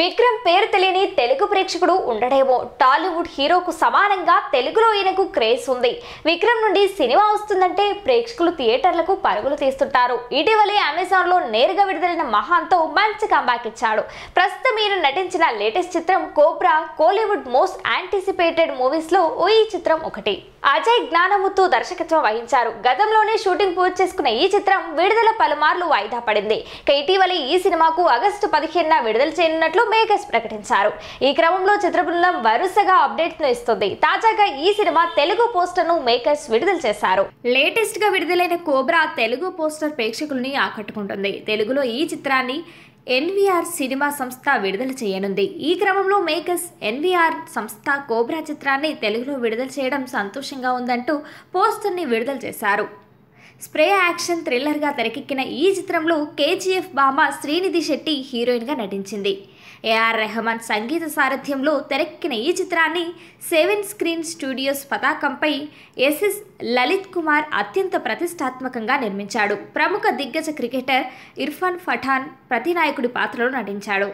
విక్రమ్ పేరు తెలియని తెలుగు ప్రేక్షకుడు ఉండడేమో టాలీవుడ్ హీరోకు సమానంగా తెలుగులో ఈయనకు క్రేజ్ ఉంది విక్రమ్ నుండి సినిమా వస్తుందంటే ప్రేక్షకులు థియేటర్లకు పరుగులు తీస్తుంటారు ఇటీవలే అమెజాన్లో నేరుగా విడుదలైన మహాన్తో మంచి కంబ్యాక్ ఇచ్చాడు ప్రస్తుతం ఈయన నటించిన లేటెస్ట్ చిత్రం కోబ్రా కోలీవుడ్ మోస్ట్ యాంటిసిపేటెడ్ మూవీస్లో ఈ చిత్రం ఒకటి అజయ్ జ్ఞానముత్తు దర్శకత్వం వహించారు గతంలోనే షూటింగ్ పూర్తి చేసుకున్న ఈ చిత్రం విడుదల పలుమార్లు వాయిదా పడింది ఇటీవలే ఈ సినిమాకు ఆగస్టు పదిహేనున విడుదల చేయనున్నట్లు మేకర్స్ ప్రకటించారు ఈ క్రమంలో చిత్ర బృందం వరుసగా అప్డేట్స్ ను ఇస్తుంది తాజాగా ఈ సినిమా తెలుగు పోస్టర్ ను మేకర్స్ విడుదల చేశారు లేటెస్ట్ గా విడుదలైన కోబ్రా తెలుగు పోస్టర్ ప్రేక్షకుల్ని ఆకట్టుకుంటుంది తెలుగులో ఈ చిత్రాన్ని ఎన్విఆర్ సినిమా సంస్థ విడుదల చేయనుంది ఈ క్రమంలో మేకర్స్ ఎన్విఆర్ సంస్థ కోబ్రా చిత్రాన్ని తెలుగులో విడుదల చేయడం సంతోషంగా ఉందంటూ పోస్టర్ని విడుదల చేశారు స్ప్రే యాక్షన్ థ్రిల్లర్గా తెరకెక్కిన ఈ చిత్రంలో కేజీఎఫ్ బామ శ్రీనిధి శెట్టి హీరోయిన్గా నటించింది ఏఆర్ రెహమాన్ సంగీత సారథ్యంలో తెరక్కిన ఈ చిత్రాన్ని సెవెన్ స్క్రీన్ స్టూడియోస్ పతాకంపై ఎస్ఎస్ లలిత్ కుమార్ అత్యంత ప్రతిష్టాత్మకంగా నిర్మించాడు ప్రముఖ దిగ్గజ క్రికెటర్ ఇర్ఫాన్ పఠాన్ ప్రతినాయకుడి పాత్రలో నటించాడు